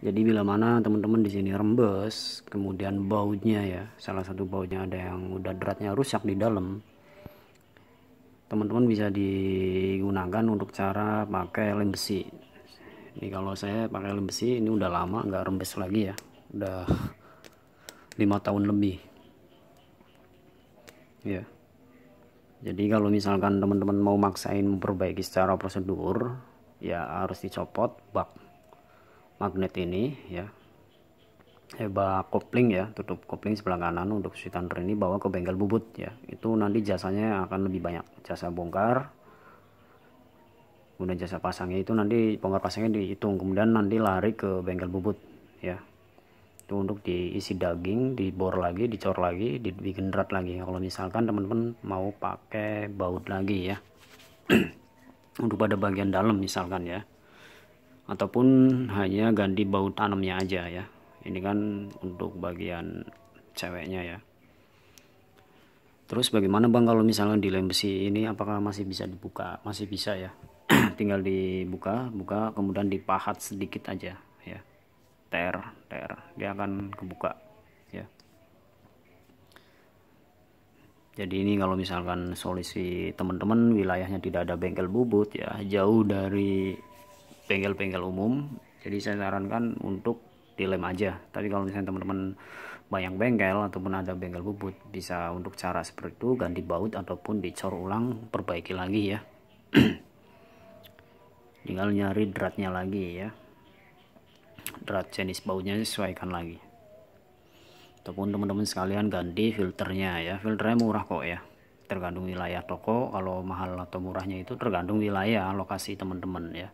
Jadi bila mana teman-teman di sini rembes, kemudian bautnya ya, salah satu bautnya ada yang udah deratnya rusak di dalam. Teman-teman bisa digunakan untuk cara pakai lem besi. Ini kalau saya pakai lem besi ini udah lama nggak rembes lagi ya, udah lima tahun lebih. Ya. Jadi kalau misalkan teman-teman mau maksain memperbaiki secara prosedur, ya harus dicopot bak magnet ini ya heba kopling ya tutup kopling sebelah kanan untuk si under ini bawa ke bengkel bubut ya itu nanti jasanya akan lebih banyak jasa bongkar kemudian jasa pasangnya itu nanti bongkar pasangnya dihitung kemudian nanti lari ke bengkel bubut ya itu untuk diisi daging dibor lagi dicor lagi dibikin rat lagi kalau misalkan teman-teman mau pakai baut lagi ya untuk pada bagian dalam misalkan ya ataupun hanya ganti baut tanamnya aja ya ini kan untuk bagian ceweknya ya terus bagaimana bang kalau misalnya di lem besi ini apakah masih bisa dibuka masih bisa ya tinggal dibuka buka kemudian dipahat sedikit aja ya ter ter dia akan kebuka ya jadi ini kalau misalkan solusi teman-teman wilayahnya tidak ada bengkel bubut ya jauh dari bengkel-bengkel umum jadi saya sarankan untuk dilem aja tapi kalau misalnya teman-teman bayang bengkel ataupun ada bengkel bubut bisa untuk cara seperti itu ganti baut ataupun dicor ulang perbaiki lagi ya tinggal nyari dratnya lagi ya drat jenis bautnya sesuaikan lagi ataupun teman-teman sekalian ganti filternya ya filternya murah kok ya tergantung wilayah toko kalau mahal atau murahnya itu tergantung wilayah lokasi teman-teman ya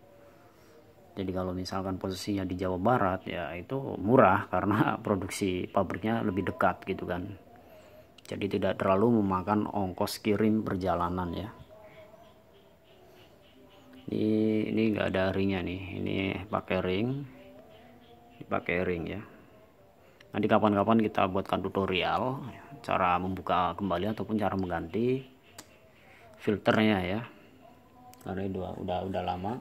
jadi kalau misalkan posisinya di Jawa Barat ya itu murah karena produksi pabriknya lebih dekat gitu kan. Jadi tidak terlalu memakan ongkos kirim perjalanan ya. Ini ini enggak ada ringnya nih. Ini pakai ring. Dipakai ring ya. Nanti kapan-kapan kita buatkan tutorial ya, cara membuka kembali ataupun cara mengganti filternya ya. Karena dua udah udah lama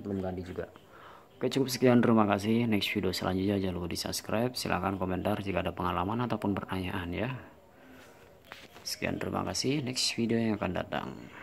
belum ganti juga. Oke cukup sekian terima kasih next video selanjutnya jangan lupa di subscribe silahkan komentar jika ada pengalaman ataupun pertanyaan ya sekian terima kasih next video yang akan datang